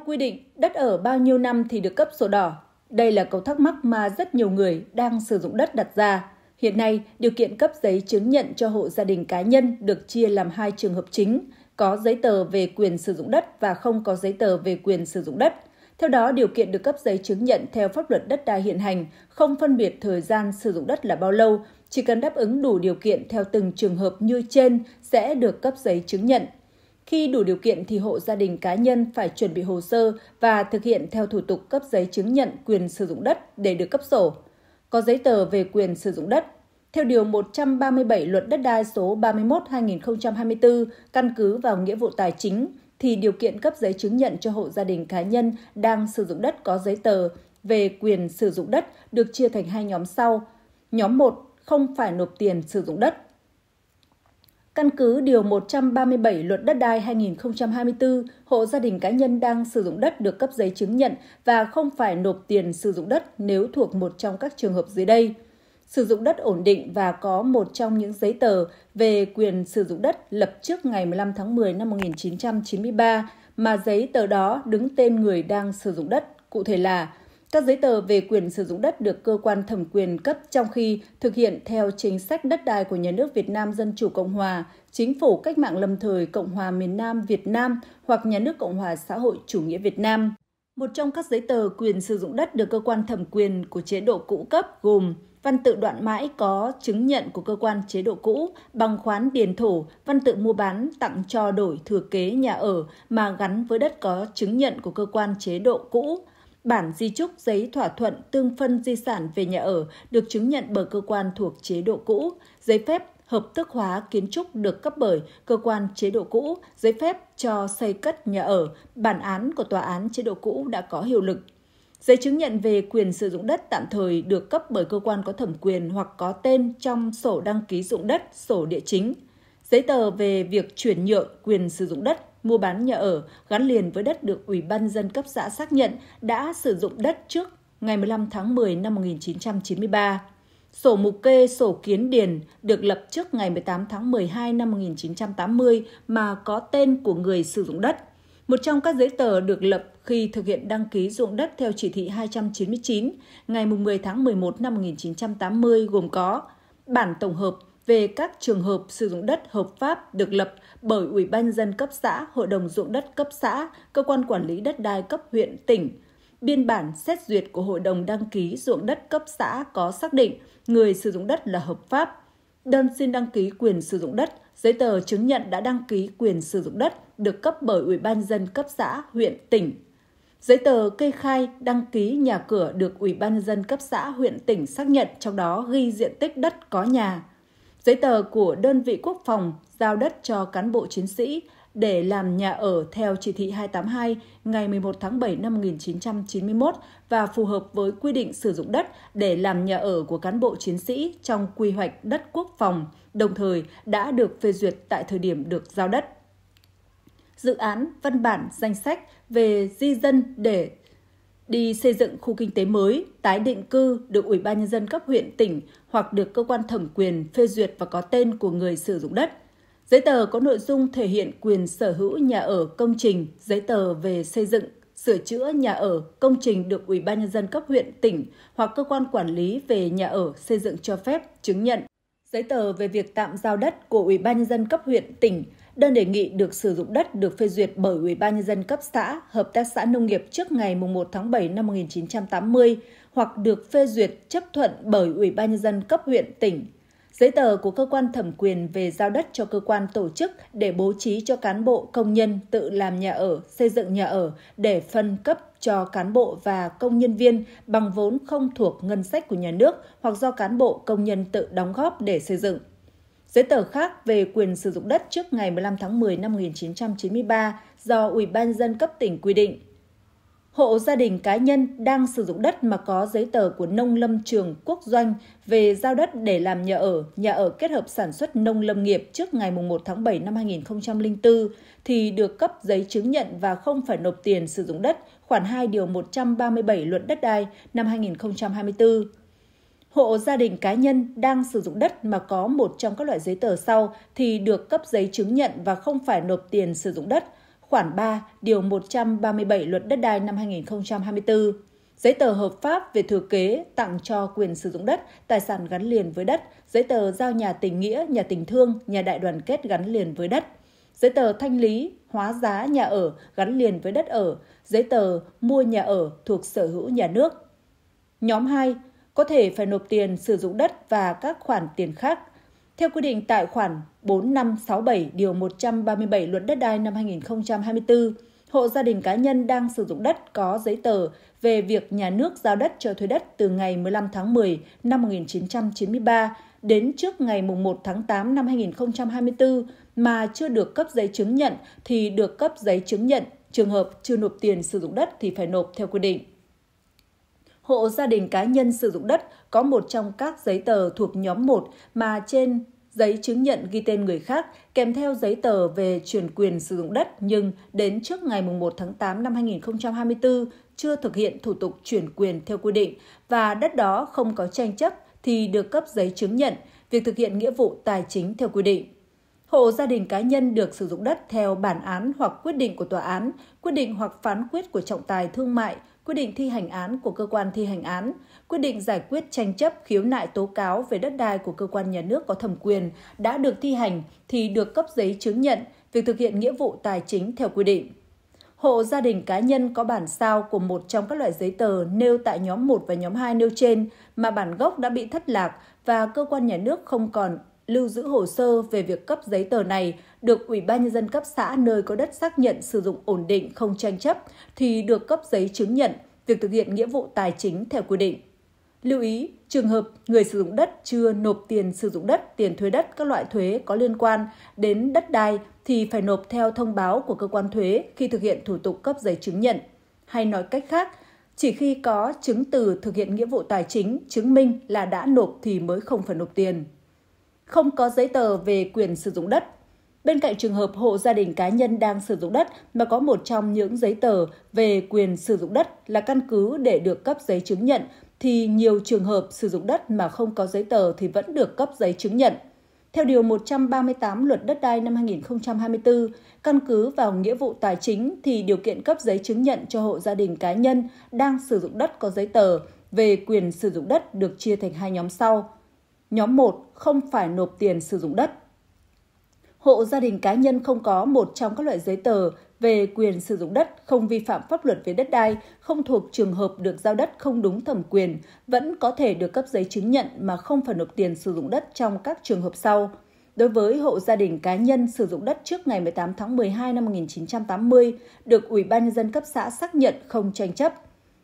Theo quy định, đất ở bao nhiêu năm thì được cấp sổ đỏ? Đây là câu thắc mắc mà rất nhiều người đang sử dụng đất đặt ra. Hiện nay, điều kiện cấp giấy chứng nhận cho hộ gia đình cá nhân được chia làm hai trường hợp chính, có giấy tờ về quyền sử dụng đất và không có giấy tờ về quyền sử dụng đất. Theo đó, điều kiện được cấp giấy chứng nhận theo pháp luật đất đai hiện hành không phân biệt thời gian sử dụng đất là bao lâu, chỉ cần đáp ứng đủ điều kiện theo từng trường hợp như trên sẽ được cấp giấy chứng nhận. Khi đủ điều kiện thì hộ gia đình cá nhân phải chuẩn bị hồ sơ và thực hiện theo thủ tục cấp giấy chứng nhận quyền sử dụng đất để được cấp sổ. Có giấy tờ về quyền sử dụng đất. Theo Điều 137 Luật Đất đai số 31-2024, căn cứ vào nghĩa vụ tài chính, thì điều kiện cấp giấy chứng nhận cho hộ gia đình cá nhân đang sử dụng đất có giấy tờ về quyền sử dụng đất được chia thành hai nhóm sau. Nhóm 1 không phải nộp tiền sử dụng đất Căn cứ Điều 137 Luật Đất đai 2024, hộ gia đình cá nhân đang sử dụng đất được cấp giấy chứng nhận và không phải nộp tiền sử dụng đất nếu thuộc một trong các trường hợp dưới đây. Sử dụng đất ổn định và có một trong những giấy tờ về quyền sử dụng đất lập trước ngày 15 tháng 10 năm 1993 mà giấy tờ đó đứng tên người đang sử dụng đất, cụ thể là các giấy tờ về quyền sử dụng đất được cơ quan thẩm quyền cấp trong khi thực hiện theo chính sách đất đai của nhà nước Việt Nam Dân Chủ Cộng Hòa, Chính phủ Cách mạng Lâm thời Cộng hòa miền Nam Việt Nam hoặc Nhà nước Cộng hòa xã hội chủ nghĩa Việt Nam. Một trong các giấy tờ quyền sử dụng đất được cơ quan thẩm quyền của chế độ cũ cấp gồm văn tự đoạn mãi có chứng nhận của cơ quan chế độ cũ, bằng khoán điền thổ, văn tự mua bán tặng cho đổi thừa kế nhà ở mà gắn với đất có chứng nhận của cơ quan chế độ cũ, Bản di trúc giấy thỏa thuận tương phân di sản về nhà ở được chứng nhận bởi cơ quan thuộc chế độ cũ, giấy phép hợp thức hóa kiến trúc được cấp bởi cơ quan chế độ cũ, giấy phép cho xây cất nhà ở, bản án của tòa án chế độ cũ đã có hiệu lực. Giấy chứng nhận về quyền sử dụng đất tạm thời được cấp bởi cơ quan có thẩm quyền hoặc có tên trong sổ đăng ký dụng đất, sổ địa chính. Giấy tờ về việc chuyển nhượng quyền sử dụng đất mua bán nhà ở gắn liền với đất được Ủy ban dân cấp xã xác nhận đã sử dụng đất trước ngày 15 tháng 10 năm 1993. Sổ mục kê sổ kiến điền được lập trước ngày 18 tháng 12 năm 1980 mà có tên của người sử dụng đất. Một trong các giấy tờ được lập khi thực hiện đăng ký dụng đất theo chỉ thị 299 ngày 10 tháng 11 năm 1980 gồm có bản tổng hợp về các trường hợp sử dụng đất hợp pháp được lập bởi Ủy ban dân cấp xã, Hội đồng dụng đất cấp xã, cơ quan quản lý đất đai cấp huyện, tỉnh. Biên bản xét duyệt của Hội đồng đăng ký ruộng đất cấp xã có xác định người sử dụng đất là hợp pháp. Đơn xin đăng ký quyền sử dụng đất, giấy tờ chứng nhận đã đăng ký quyền sử dụng đất được cấp bởi Ủy ban dân cấp xã, huyện, tỉnh. Giấy tờ kê khai đăng ký nhà cửa được Ủy ban dân cấp xã, huyện, tỉnh xác nhận trong đó ghi diện tích đất có nhà. Giấy tờ của đơn vị quốc phòng giao đất cho cán bộ chiến sĩ để làm nhà ở theo chỉ thị 282 ngày 11 tháng 7 năm 1991 và phù hợp với quy định sử dụng đất để làm nhà ở của cán bộ chiến sĩ trong quy hoạch đất quốc phòng, đồng thời đã được phê duyệt tại thời điểm được giao đất. Dự án văn bản danh sách về di dân để đi xây dựng khu kinh tế mới, tái định cư được Ủy ban Nhân dân cấp huyện tỉnh hoặc được cơ quan thẩm quyền phê duyệt và có tên của người sử dụng đất. Giấy tờ có nội dung thể hiện quyền sở hữu nhà ở công trình, giấy tờ về xây dựng, sửa chữa nhà ở công trình được Ủy ban Nhân dân cấp huyện tỉnh hoặc cơ quan quản lý về nhà ở xây dựng cho phép, chứng nhận. Giấy tờ về việc tạm giao đất của Ủy ban Nhân dân cấp huyện tỉnh Đơn đề nghị được sử dụng đất được phê duyệt bởi Ủy ban nhân dân cấp xã, hợp tác xã nông nghiệp trước ngày 1 tháng 7 năm 1980 hoặc được phê duyệt chấp thuận bởi Ủy ban nhân dân cấp huyện, tỉnh. Giấy tờ của cơ quan thẩm quyền về giao đất cho cơ quan tổ chức để bố trí cho cán bộ công nhân tự làm nhà ở, xây dựng nhà ở để phân cấp cho cán bộ và công nhân viên bằng vốn không thuộc ngân sách của nhà nước hoặc do cán bộ công nhân tự đóng góp để xây dựng Giấy tờ khác về quyền sử dụng đất trước ngày 15 tháng 10 năm 1993 do Ủy ban dân cấp tỉnh quy định. Hộ gia đình cá nhân đang sử dụng đất mà có giấy tờ của nông lâm trường quốc doanh về giao đất để làm nhà ở, nhà ở kết hợp sản xuất nông lâm nghiệp trước ngày 1 tháng 7 năm 2004 thì được cấp giấy chứng nhận và không phải nộp tiền sử dụng đất khoản 2 điều 137 luật đất đai năm 2024 hộ gia đình cá nhân đang sử dụng đất mà có một trong các loại giấy tờ sau thì được cấp giấy chứng nhận và không phải nộp tiền sử dụng đất, khoản 3, điều 137 Luật Đất đai năm 2024. Giấy tờ hợp pháp về thừa kế tặng cho quyền sử dụng đất, tài sản gắn liền với đất, giấy tờ giao nhà tình nghĩa, nhà tình thương, nhà đại đoàn kết gắn liền với đất, giấy tờ thanh lý, hóa giá nhà ở gắn liền với đất ở, giấy tờ mua nhà ở thuộc sở hữu nhà nước. Nhóm 2, có thể phải nộp tiền sử dụng đất và các khoản tiền khác. Theo quy định tại khoản 4567 điều 137 Luật Đất đai năm 2024, hộ gia đình cá nhân đang sử dụng đất có giấy tờ về việc nhà nước giao đất cho thuê đất từ ngày 15 tháng 10 năm 1993 đến trước ngày 1 tháng 8 năm 2024 mà chưa được cấp giấy chứng nhận thì được cấp giấy chứng nhận, trường hợp chưa nộp tiền sử dụng đất thì phải nộp theo quy định hộ gia đình cá nhân sử dụng đất có một trong các giấy tờ thuộc nhóm 1 mà trên giấy chứng nhận ghi tên người khác kèm theo giấy tờ về chuyển quyền sử dụng đất nhưng đến trước ngày 1 tháng 8 năm 2024 chưa thực hiện thủ tục chuyển quyền theo quy định và đất đó không có tranh chấp thì được cấp giấy chứng nhận việc thực hiện nghĩa vụ tài chính theo quy định. Hộ gia đình cá nhân được sử dụng đất theo bản án hoặc quyết định của tòa án, quyết định hoặc phán quyết của trọng tài thương mại quyết định thi hành án của cơ quan thi hành án, quyết định giải quyết tranh chấp khiếu nại tố cáo về đất đai của cơ quan nhà nước có thẩm quyền đã được thi hành thì được cấp giấy chứng nhận việc thực hiện nghĩa vụ tài chính theo quy định. Hộ gia đình cá nhân có bản sao của một trong các loại giấy tờ nêu tại nhóm 1 và nhóm 2 nêu trên mà bản gốc đã bị thất lạc và cơ quan nhà nước không còn lưu giữ hồ sơ về việc cấp giấy tờ này được Ủy ban nhân dân cấp xã nơi có đất xác nhận sử dụng ổn định không tranh chấp thì được cấp giấy chứng nhận việc thực hiện nghĩa vụ tài chính theo quy định. Lưu ý, trường hợp người sử dụng đất chưa nộp tiền sử dụng đất, tiền thuế đất các loại thuế có liên quan đến đất đai thì phải nộp theo thông báo của cơ quan thuế khi thực hiện thủ tục cấp giấy chứng nhận. Hay nói cách khác, chỉ khi có chứng từ thực hiện nghĩa vụ tài chính chứng minh là đã nộp thì mới không phải nộp tiền không có giấy tờ về quyền sử dụng đất. Bên cạnh trường hợp hộ gia đình cá nhân đang sử dụng đất mà có một trong những giấy tờ về quyền sử dụng đất là căn cứ để được cấp giấy chứng nhận thì nhiều trường hợp sử dụng đất mà không có giấy tờ thì vẫn được cấp giấy chứng nhận. Theo Điều 138 Luật Đất đai năm 2024, căn cứ vào nghĩa vụ tài chính thì điều kiện cấp giấy chứng nhận cho hộ gia đình cá nhân đang sử dụng đất có giấy tờ về quyền sử dụng đất được chia thành hai nhóm sau. Nhóm 1 không phải nộp tiền sử dụng đất. Hộ gia đình cá nhân không có một trong các loại giấy tờ về quyền sử dụng đất không vi phạm pháp luật về đất đai, không thuộc trường hợp được giao đất không đúng thẩm quyền, vẫn có thể được cấp giấy chứng nhận mà không phải nộp tiền sử dụng đất trong các trường hợp sau. Đối với hộ gia đình cá nhân sử dụng đất trước ngày 18 tháng 12 năm 1980, được Ủy ban nhân dân cấp xã xác nhận không tranh chấp –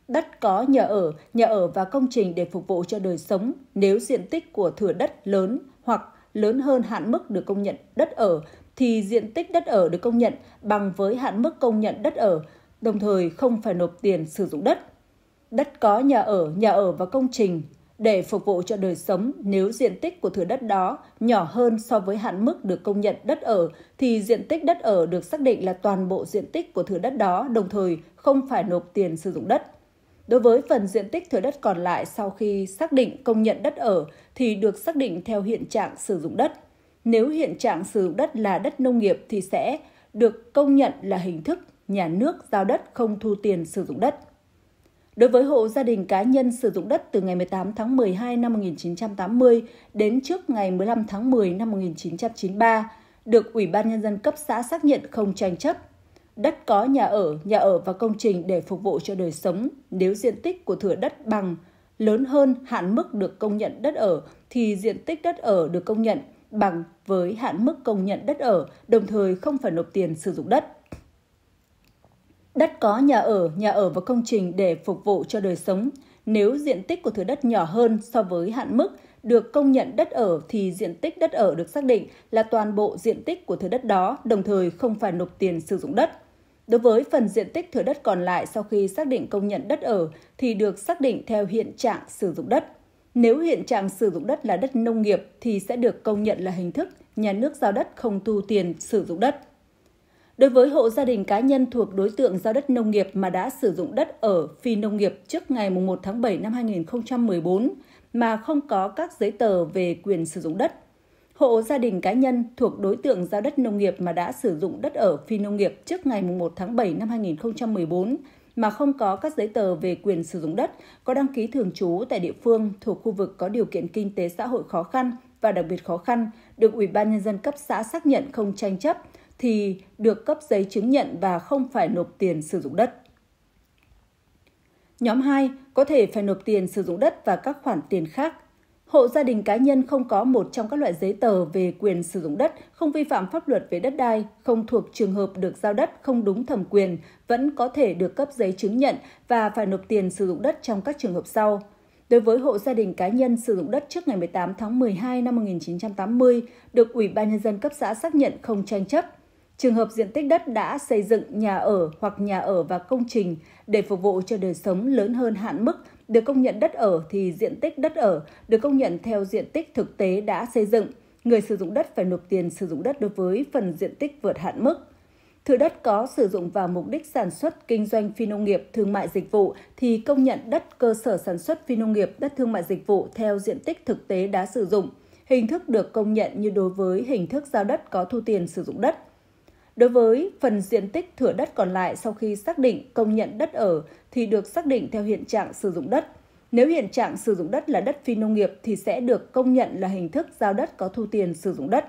đất có nhà ở, nhà ở và công trình để phục vụ cho đời sống nếu diện tích của thửa đất lớn hoặc lớn hơn hạn mức được công nhận đất ở thì diện tích đất ở được công nhận bằng với hạn mức công nhận đất ở, đồng thời không phải nộp tiền sử dụng đất. Đất có nhà ở, nhà ở và công trình để phục vụ cho đời sống nếu diện tích của thửa đất đó nhỏ hơn so với hạn mức được công nhận đất ở thì diện tích đất ở được xác định là toàn bộ diện tích của thửa đất đó đồng thời không phải nộp tiền sử dụng đất. Đối với phần diện tích thửa đất còn lại sau khi xác định công nhận đất ở thì được xác định theo hiện trạng sử dụng đất. Nếu hiện trạng sử dụng đất là đất nông nghiệp thì sẽ được công nhận là hình thức nhà nước giao đất không thu tiền sử dụng đất. Đối với hộ gia đình cá nhân sử dụng đất từ ngày 18 tháng 12 năm 1980 đến trước ngày 15 tháng 10 năm 1993, được Ủy ban Nhân dân cấp xã xác nhận không tranh chấp đất có nhà ở, nhà ở và công trình để phục vụ cho đời sống. Nếu diện tích của thửa đất bằng lớn hơn hạn mức được công nhận đất ở thì diện tích đất ở được công nhận bằng với hạn mức công nhận đất ở, đồng thời không phải nộp tiền sử dụng đất. Đất có nhà ở, nhà ở và công trình để phục vụ cho đời sống. Nếu diện tích của thửa đất nhỏ hơn so với hạn mức được công nhận đất ở thì diện tích đất ở được xác định là toàn bộ diện tích của thửa đất đó, đồng thời không phải nộp tiền sử dụng đất. Đối với phần diện tích thửa đất còn lại sau khi xác định công nhận đất ở thì được xác định theo hiện trạng sử dụng đất. Nếu hiện trạng sử dụng đất là đất nông nghiệp thì sẽ được công nhận là hình thức nhà nước giao đất không thu tiền sử dụng đất. Đối với hộ gia đình cá nhân thuộc đối tượng giao đất nông nghiệp mà đã sử dụng đất ở phi nông nghiệp trước ngày 1 tháng 7 năm 2014 mà không có các giấy tờ về quyền sử dụng đất hộ gia đình cá nhân thuộc đối tượng giao đất nông nghiệp mà đã sử dụng đất ở phi nông nghiệp trước ngày 1 tháng 7 năm 2014 mà không có các giấy tờ về quyền sử dụng đất, có đăng ký thường trú tại địa phương thuộc khu vực có điều kiện kinh tế xã hội khó khăn và đặc biệt khó khăn, được Ủy ban nhân dân cấp xã xác nhận không tranh chấp thì được cấp giấy chứng nhận và không phải nộp tiền sử dụng đất. Nhóm 2 có thể phải nộp tiền sử dụng đất và các khoản tiền khác Hộ gia đình cá nhân không có một trong các loại giấy tờ về quyền sử dụng đất, không vi phạm pháp luật về đất đai, không thuộc trường hợp được giao đất không đúng thẩm quyền, vẫn có thể được cấp giấy chứng nhận và phải nộp tiền sử dụng đất trong các trường hợp sau. Đối với hộ gia đình cá nhân sử dụng đất trước ngày 18 tháng 12 năm 1980, được Ủy ban Nhân dân cấp xã xác nhận không tranh chấp. Trường hợp diện tích đất đã xây dựng nhà ở hoặc nhà ở và công trình để phục vụ cho đời sống lớn hơn hạn mức được công nhận đất ở thì diện tích đất ở được công nhận theo diện tích thực tế đã xây dựng. Người sử dụng đất phải nộp tiền sử dụng đất đối với phần diện tích vượt hạn mức. Thửa đất có sử dụng vào mục đích sản xuất, kinh doanh phi nông nghiệp, thương mại dịch vụ thì công nhận đất cơ sở sản xuất phi nông nghiệp, đất thương mại dịch vụ theo diện tích thực tế đã sử dụng. Hình thức được công nhận như đối với hình thức giao đất có thu tiền sử dụng đất – Đối với phần diện tích thửa đất còn lại sau khi xác định công nhận đất ở thì được xác định theo hiện trạng sử dụng đất. Nếu hiện trạng sử dụng đất là đất phi nông nghiệp thì sẽ được công nhận là hình thức giao đất có thu tiền sử dụng đất.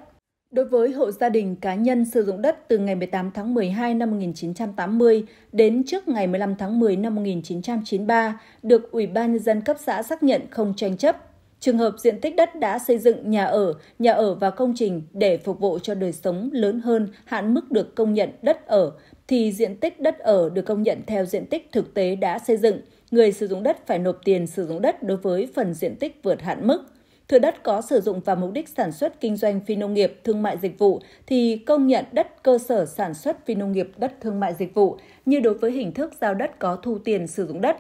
Đối với hộ gia đình cá nhân sử dụng đất từ ngày 18 tháng 12 năm 1980 đến trước ngày 15 tháng 10 năm 1993 được Ủy ban nhân dân cấp xã xác nhận không tranh chấp Trường hợp diện tích đất đã xây dựng nhà ở, nhà ở và công trình để phục vụ cho đời sống lớn hơn hạn mức được công nhận đất ở, thì diện tích đất ở được công nhận theo diện tích thực tế đã xây dựng. Người sử dụng đất phải nộp tiền sử dụng đất đối với phần diện tích vượt hạn mức. Thừa đất có sử dụng vào mục đích sản xuất kinh doanh phi nông nghiệp, thương mại dịch vụ thì công nhận đất cơ sở sản xuất phi nông nghiệp đất thương mại dịch vụ như đối với hình thức giao đất có thu tiền sử dụng đất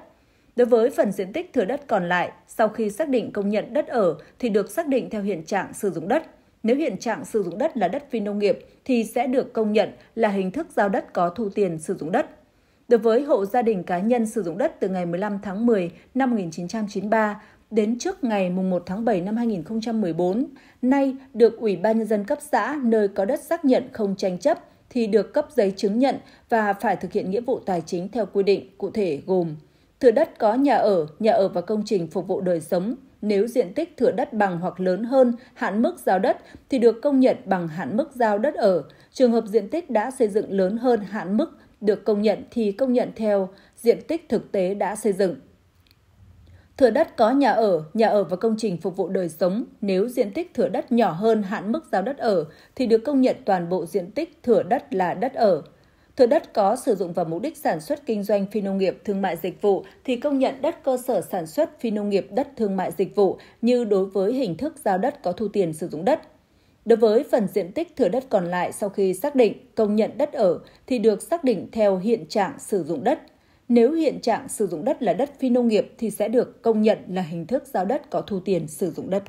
Đối với phần diện tích thừa đất còn lại, sau khi xác định công nhận đất ở thì được xác định theo hiện trạng sử dụng đất. Nếu hiện trạng sử dụng đất là đất phi nông nghiệp thì sẽ được công nhận là hình thức giao đất có thu tiền sử dụng đất. Đối với hộ gia đình cá nhân sử dụng đất từ ngày 15 tháng 10 năm 1993 đến trước ngày 1 tháng 7 năm 2014, nay được Ủy ban Nhân dân cấp xã nơi có đất xác nhận không tranh chấp thì được cấp giấy chứng nhận và phải thực hiện nghĩa vụ tài chính theo quy định cụ thể gồm Thửa đất có nhà ở, nhà ở và công trình phục vụ đời sống, nếu diện tích thửa đất bằng hoặc lớn hơn hạn mức giao đất thì được công nhận bằng hạn mức giao đất ở. Trường hợp diện tích đã xây dựng lớn hơn hạn mức được công nhận thì công nhận theo diện tích thực tế đã xây dựng. Thửa đất có nhà ở, nhà ở và công trình phục vụ đời sống, nếu diện tích thửa đất nhỏ hơn hạn mức giao đất ở thì được công nhận toàn bộ diện tích thửa đất là đất ở thừa đất có sử dụng vào mục đích sản xuất kinh doanh phi nông nghiệp, thương mại dịch vụ thì công nhận đất cơ sở sản xuất phi nông nghiệp đất thương mại dịch vụ như đối với hình thức giao đất có thu tiền sử dụng đất. Đối với phần diện tích thừa đất còn lại sau khi xác định công nhận đất ở thì được xác định theo hiện trạng sử dụng đất. Nếu hiện trạng sử dụng đất là đất phi nông nghiệp thì sẽ được công nhận là hình thức giao đất có thu tiền sử dụng đất.